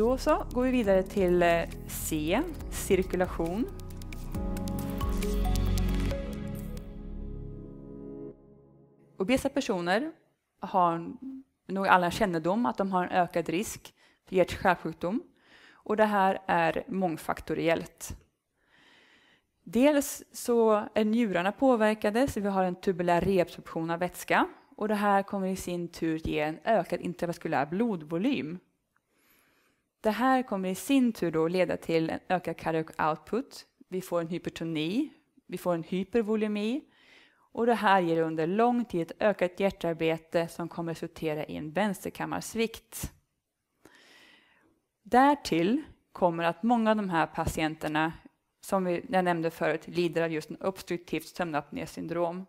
Då så, går vi vidare till eh, C, cirkulation. Obesa personer har nog alla kännedom att de har en ökad risk för hjärt-kärlsjukdom och det här är mångfaktoriellt. Dels så är njurarna påverkade så vi har en tubulär reabsorption av vätska och det här kommer i sin tur ge en ökad intravaskulär blodvolym det här kommer i sin tur då leda till en ökad cardiac output. Vi får en hypertoni, vi får en hypervolemi och det här ger under lång tid ett ökat hjärtarbete som kommer resultera i en vänsterkammarsvikt. Därtill kommer att många av de här patienterna, som jag nämnde förut, lider av just en obstruktivt sömnapnésyndrom.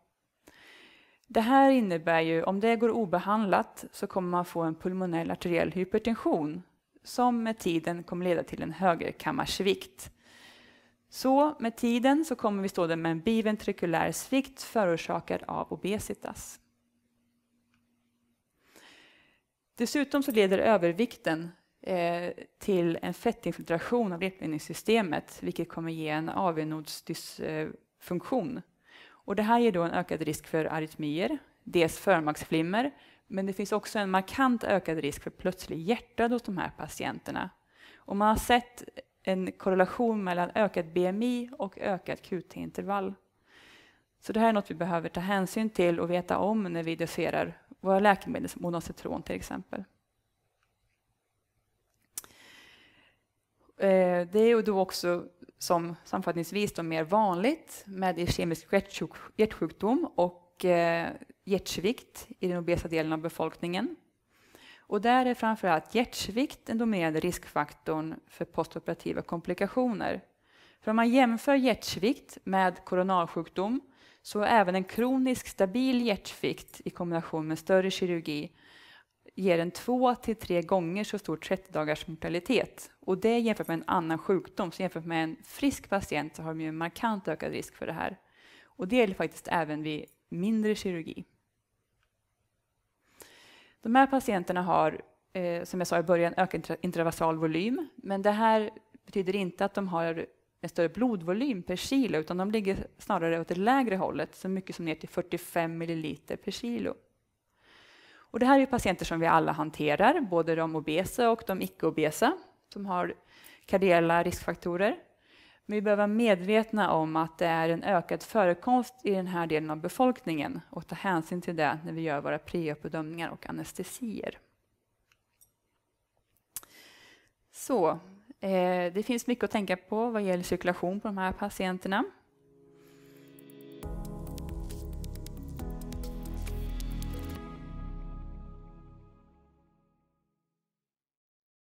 Det här innebär ju, om det går obehandlat, så kommer man få en pulmonell arteriell hypertension som med tiden kommer leda till en högerkammarsvikt. Så med tiden så kommer vi stå där med en biventrikulär svikt förorsakad av obesitas. Dessutom så leder övervikten eh, till en fettinfiltration av ledbildningssystemet vilket kommer ge en AV-nodsdysfunktion. Eh, det här ger då en ökad risk för arytmier, dels förmaksflimmer men det finns också en markant ökad risk för plötslig hjärtdöd hos de här patienterna. Och man har sett en korrelation mellan ökad BMI och ökat QT-intervall. Så det här är något vi behöver ta hänsyn till och veta om när vi doserar våra läkemedel som monocitron till exempel. Eh, det är ju då också som sammanfattningsvis mer vanligt med ischemisk hjärtsjukdom och och eh, hjärtsvikt i den obesa delen av befolkningen. Och där är framförallt hjärtsvikt den dominerande riskfaktorn för postoperativa komplikationer. För om man jämför hjärtsvikt med koronarsjukdom så även en kronisk stabil hjärtsvikt i kombination med större kirurgi ger en två till tre gånger så stor 30 dagars mortalitet. Och det jämfört med en annan sjukdom, så jämfört med en frisk patient så har de ju en markant ökad risk för det här. Och det gäller faktiskt även vid mindre kirurgi. De här patienterna har, eh, som jag sa i början, ökad intravasal volym. Men det här betyder inte att de har en större blodvolym per kilo, utan de ligger snarare åt det lägre hållet, så mycket som ner till 45 ml per kilo. Och det här är patienter som vi alla hanterar, både de obesa och de icke-obesa, som har kardiella riskfaktorer. Men vi behöver vara medvetna om att det är en ökad förekomst i den här delen av befolkningen och ta hänsyn till det när vi gör våra preopbedömningar och anestesier. Så, eh, det finns mycket att tänka på vad gäller cirkulation på de här patienterna.